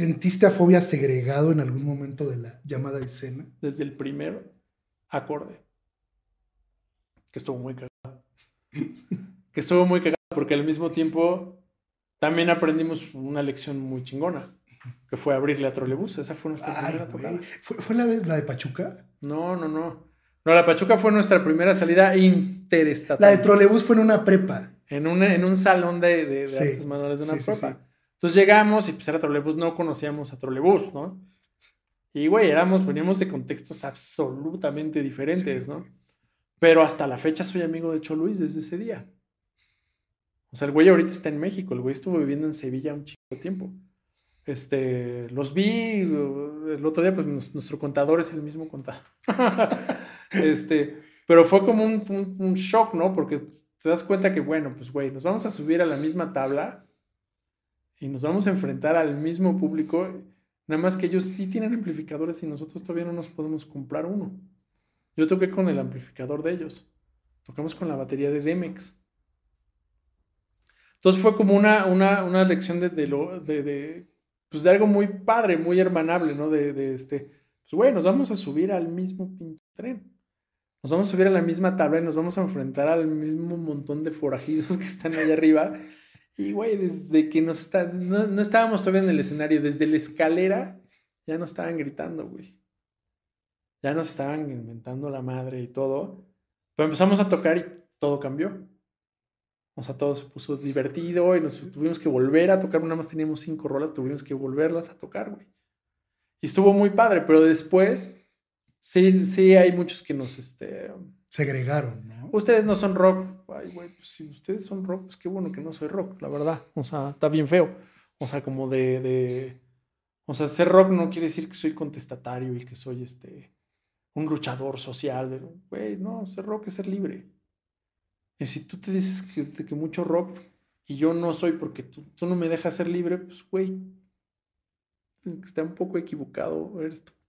¿Sentiste a fobia segregado en algún momento de la llamada escena? Desde el primer acorde. Que estuvo muy cagado. que estuvo muy cagado porque al mismo tiempo también aprendimos una lección muy chingona. Que fue abrirle a trolebús. Esa fue nuestra primera tocada. ¿Fue, la vez la de Pachuca? No, no, no. No, la Pachuca fue nuestra primera salida interestatal. La de trolebús fue en una prepa. En, una, en un salón de, de, artes manuales de una prepa. Entonces llegamos y pues era trolebús, no conocíamos a trolebús, ¿no? Y güey, éramos, veníamos de contextos absolutamente diferentes, ¿no? Pero hasta la fecha soy amigo de Choluis desde ese día. O sea, el güey ahorita está en México, el güey estuvo viviendo en Sevilla un chico tiempo. Este, los vi el otro día, pues nuestro contador es el mismo contador. este, pero fue como un shock, ¿no? Porque te das cuenta que, bueno, pues güey, nos vamos a subir a la misma tabla y nos vamos a enfrentar al mismo público, nada más que ellos sí tienen amplificadores y nosotros todavía no nos podemos comprar uno. Yo toqué con el amplificador de ellos, tocamos con la batería de Demex. Entonces fue como una, una, lección de, pues, de, algo muy padre, muy hermanable, ¿no? De, este, pues güey, nos vamos a subir al mismo tren. Nos vamos a subir a la misma tabla y nos vamos a enfrentar al mismo montón de forajidos que están allá arriba y, güey, desde que nos está, no, estábamos todavía en el escenario, desde la escalera ya nos estaban gritando, güey. Ya nos estaban inventando la madre y todo. Pero empezamos a tocar y todo cambió. O sea, todo se puso divertido y nos tuvimos que volver a tocar. Nada más teníamos cinco rolas, tuvimos que volverlas a tocar, güey. Y estuvo muy padre, pero después sí, sí hay muchos que nos... Este, Segregaron, ¿no? Ustedes no son rock. Ay, güey, pues si ustedes son rock, pues qué bueno que no soy rock, la verdad. O sea, está bien feo. O sea, como de, O sea, ser rock no quiere decir que soy contestatario y que soy este un luchador social. Güey, no, ser rock es ser libre. Y si tú te dices que, mucho rock y yo no soy porque tú, no me dejas ser libre, pues, güey, está un poco equivocado esto.